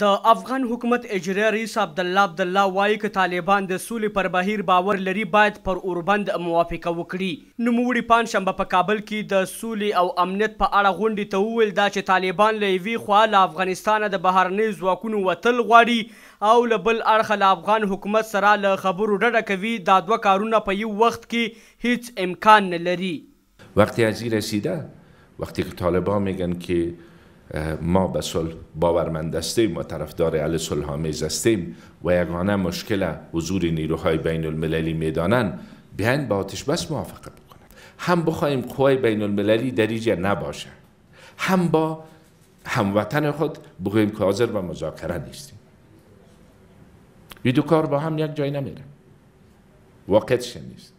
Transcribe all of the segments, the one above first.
د افغان حکومت اجرایی رئیس عبد الله عبد الله وایي ک طالبان د سولې پر بهیر باور لري باید پر اوربند موافقه وکړي نوموړي پنځشنبه په کابل کې د سولې او امنیت په اړه غونډې ته وویل دا چې طالبان له یوې خوا له افغانستانه د بهرنۍ ځواکونو وتل غواړي او له بل اړخه له افغان حکومت سره له خبرو ډډه کوي دا دوه کارونه په یو وخت کې هیڅ امکان نه لري وقتی از رسیده وقتی که طالبان میگن که ما به صلح باورمند هستیم و طرفدار علی صلح آمیز هستیم و یگانه مشکل حضور نیروهای بین المللی میدانن بیاین با آتش بس موافقه بکنن هم بخوایم قوای بین المللی دریجه نباشه هم با هموطن خود بگویم که حاضر به مذاکره نیستیم این دو کار با هم یک جای نمیره واقعیتش نیست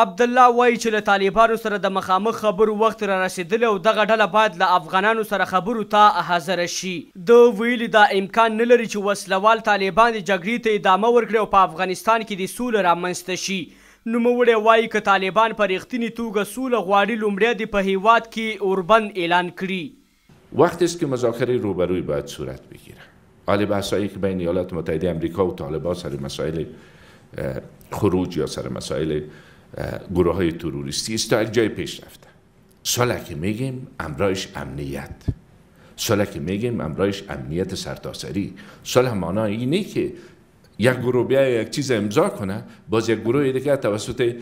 عبدالله وایي چې له طالبانو سره د مخامخ خبرو وخت را رسېدلی او دغه ډله باید له افغانانو سره خبرو ته حاضره شي ده ویلي دا امکان نه لري چې وسلوال طالبان د جګړې ته ادامه ورکړي او په افغانستان کې د سوله رامنځته شي نوموړی وایي که طالبان په رښتینې توګه سوله غواړي لومړی دې په هیواد کې اوربند اعلان کړي وقتی است که مذاکره روبروی باید صورت بگیره حال بحثایی که بین ایالات متحده امریکا و طالبان سر مسائل خروج یا سر مسائل گروه های تروریستی تا جای پیش رفته ساله که میگیم امرایش امنیت صلح که میگیم امرایش امنیت سرتاسری ساله معنای اینه که یک گروه بیا یک چیز امضا کنه باز یک گروه دیگه توسط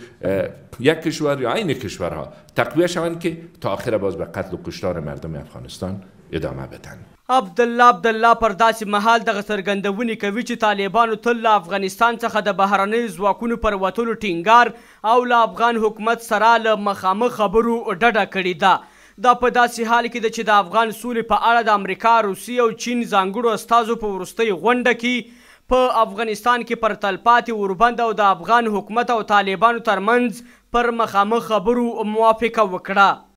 یک کشور یا عین کشورها تقویه شوند که تا آخر باز به قتل و کشتار مردم افغانستان ادامه بدن عبدالله عبدالله پر داسې مهال دغه څرګندونې کوي چې طالبانو تل له افغانستان څخه د بهرنیو ځواکونو پر وتلو ټینګار او له افغان حکومت سره له مخامخ خبرو ډډه کړې ده دا په داسې حال کې ده چې د افغان سولې په اړه د امریکا روسیې او چین ځانګړو استازو په وروستۍ غونډه کې په افغانستان کې پر تلپاتې اوربند او د افغان حکومت او طالبانو ترمنځ پر مخامخ خبرو موافقه وکړه